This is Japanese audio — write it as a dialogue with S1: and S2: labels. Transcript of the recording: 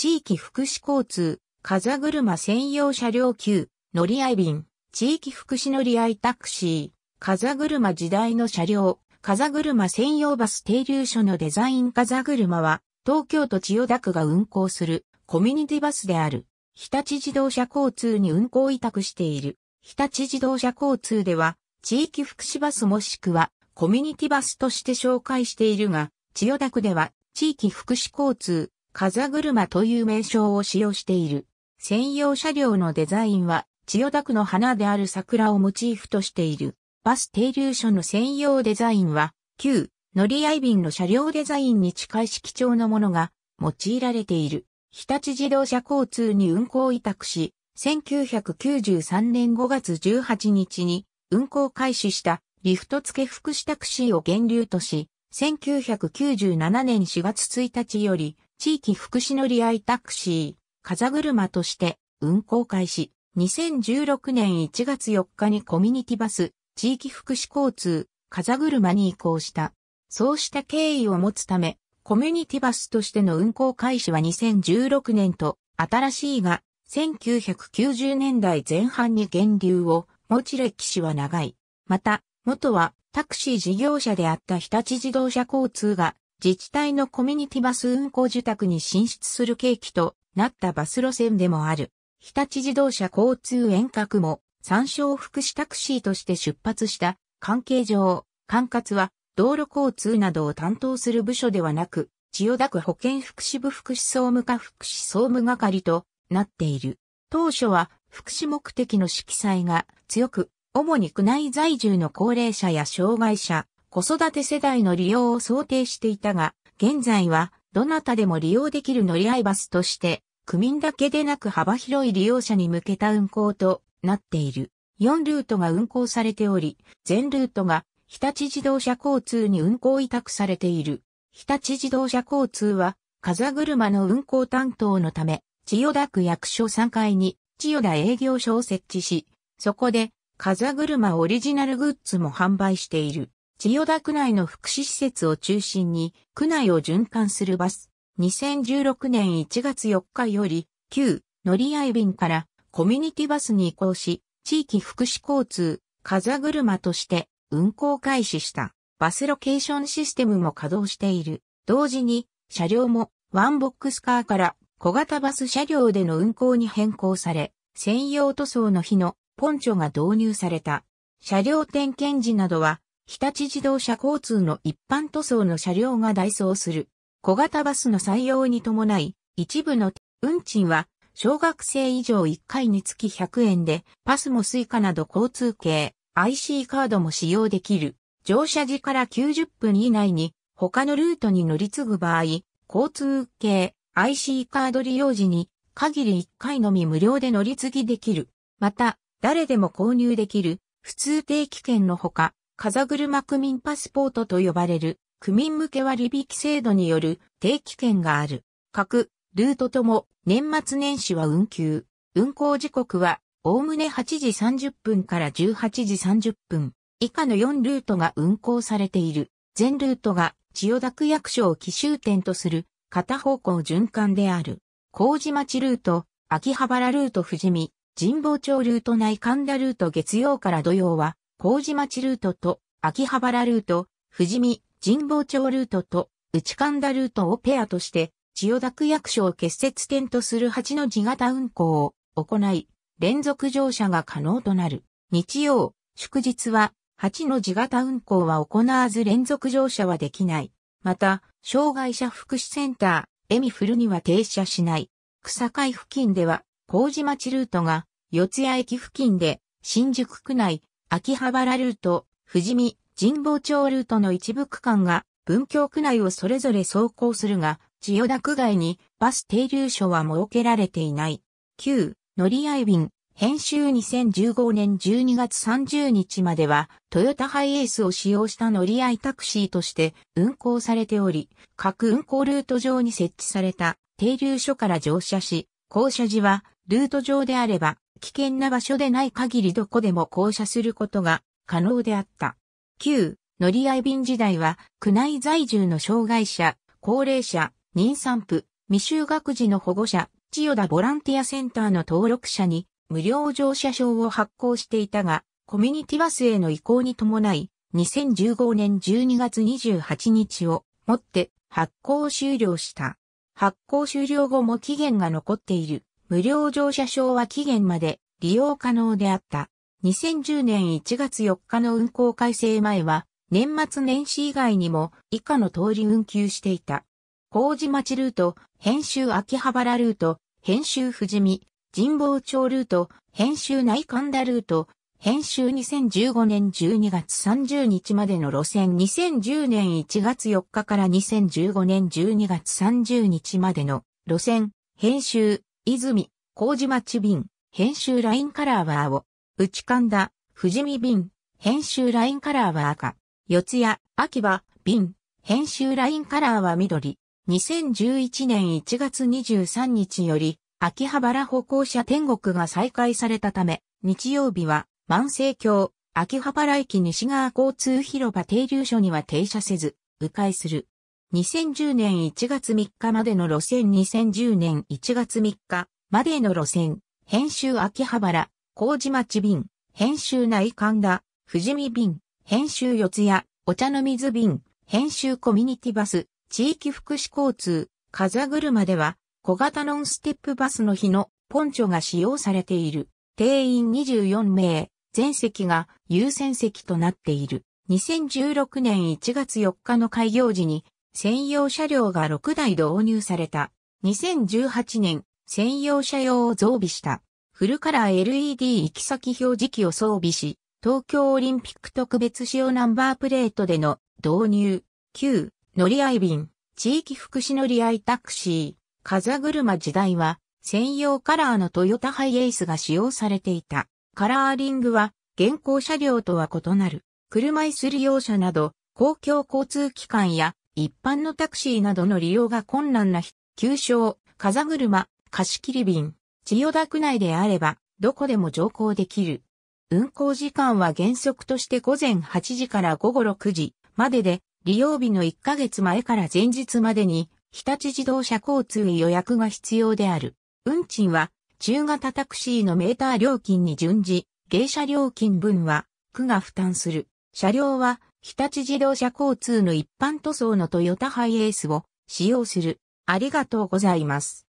S1: 地域福祉交通、風車専用車両級、乗り合い便、地域福祉乗り合いタクシー、風車時代の車両、風車専用バス停留所のデザイン風車は、東京都千代田区が運行するコミュニティバスである、日立自動車交通に運行委託している。日立自動車交通では、地域福祉バスもしくは、コミュニティバスとして紹介しているが、千代田区では、地域福祉交通、風車という名称を使用している。専用車両のデザインは、千代田区の花である桜をモチーフとしている。バス停留所の専用デザインは、旧、乗り合い便の車両デザインに近い色調のものが用いられている。日立自動車交通に運行委託し、1993年5月18日に運行開始したリフト付福祉タクシーを源流とし、1997年4月1日より地域福祉乗り合いタクシー、風車として運行開始。2016年1月4日にコミュニティバス、地域福祉交通、風車に移行した。そうした経緯を持つため、コミュニティバスとしての運行開始は2016年と新しいが、1990年代前半に源流を持ち歴史は長い。また、元はタクシー事業者であった日立自動車交通が自治体のコミュニティバス運行受託に進出する契機となったバス路線でもある。日立自動車交通遠隔も参照福祉タクシーとして出発した関係上、管轄は道路交通などを担当する部署ではなく、千代田区保健福祉部福祉総務課福祉総務係となっている。当初は福祉目的の色彩が強く、主に区内在住の高齢者や障害者、子育て世代の利用を想定していたが、現在はどなたでも利用できる乗り合いバスとして、区民だけでなく幅広い利用者に向けた運行となっている。4ルートが運行されており、全ルートが日立自動車交通に運行委託されている。日立自動車交通は、風車の運行担当のため、千代田区役所3階に千代田営業所を設置し、そこで風車オリジナルグッズも販売している。千代田区内の福祉施設を中心に、区内を循環するバス、2016年1月4日より、旧、乗り合い便から、コミュニティバスに移行し、地域福祉交通、風車として運行開始した。バスロケーションシステムも稼働している。同時に、車両もワンボックスカーから小型バス車両での運行に変更され、専用塗装の日のポンチョが導入された。車両点検時などは日立自動車交通の一般塗装の車両が代走する小型バスの採用に伴い、一部の運賃は小学生以上1回につき100円で、パスもスイカなど交通系 IC カードも使用できる。乗車時から90分以内に他のルートに乗り継ぐ場合、交通系 IC カード利用時に限り1回のみ無料で乗り継ぎできる。また、誰でも購入できる普通定期券のほか、風車区民パスポートと呼ばれる、区民向け割引制度による定期券がある。各、ルートとも、年末年始は運休。運行時刻は、おおむね8時30分から18時30分。以下の4ルートが運行されている。全ルートが、千代田区役所を奇襲点とする、片方向循環である。麹町ルート、秋葉原ルート富士見、神保町ルート内神田ルート月曜から土曜は、麹町ルートと秋葉原ルート、富士見、神保町ルートと内神田ルートをペアとして、千代田区役所を結節点とする8の字型運行を行い、連続乗車が可能となる。日曜、祝日は8の字型運行は行わず連続乗車はできない。また、障害者福祉センター、エミフルには停車しない。草海付近では、麹町ルートが、四谷駅付近で、新宿区内、秋葉原ルート、富士見、神保町ルートの一部区間が文京区内をそれぞれ走行するが、千代田区外にバス停留所は設けられていない。旧、乗り合い便、編集2015年12月30日までは、トヨタハイエースを使用した乗り合いタクシーとして運行されており、各運行ルート上に設置された停留所から乗車し、降車時はルート上であれば危険な場所でない限りどこでも降車することが可能であった。9、乗り合い便時代は、区内在住の障害者、高齢者、妊産婦、未就学児の保護者、千代田ボランティアセンターの登録者に無料乗車証を発行していたが、コミュニティバスへの移行に伴い、2015年12月28日をもって発行終了した。発行終了後も期限が残っている。無料乗車証は期限まで利用可能であった。2010年1月4日の運行改正前は、年末年始以外にも以下の通り運休していた。麹町ルート、編集秋葉原ルート、編集富士見、神保町ルート、編集内神田ルート、編集2015年12月30日までの路線2010年1月4日から2015年12月30日までの路線、編集、泉、麹町便、編集ラインカラーは青、内神田、富士見便、編集ラインカラーは赤、四谷、秋葉、便、編集ラインカラーは緑。2011年1月23日より、秋葉原歩行者天国が再開されたため、日曜日は、万世橋、秋葉原駅西側交通広場停留所には停車せず、迂回する。2010年1月3日までの路線2010年1月3日までの路線、編集秋葉原、麹町便、編集内神田、富士見便、編集四谷、お茶の水便、編集コミュニティバス、地域福祉交通、風車では、小型ノンステップバスの日のポンチョが使用されている。定員24名、全席が優先席となっている。2016年1月4日の開業時に専用車両が6台導入された。2018年、専用車用を増備した。フルカラー LED 行き先表示器を装備し、東京オリンピック特別仕様ナンバープレートでの導入。9、乗り合い便、地域福祉乗り合いタクシー、風車時代は、専用カラーのトヨタハイエースが使用されていた。カラーリングは、現行車両とは異なる。車椅子利用者など、公共交通機関や一般のタクシーなどの利用が困難な急症、風車、貸切便、千代田区内であれば、どこでも乗降できる。運行時間は原則として午前8時から午後6時までで、利用日の1ヶ月前から前日までに、日立自動車交通予約が必要である。運賃は、中型タクシーのメーター料金に準じ、芸者料金分は、区が負担する。車両は、日立自動車交通の一般塗装のトヨタハイエースを使用する。ありがとうございます。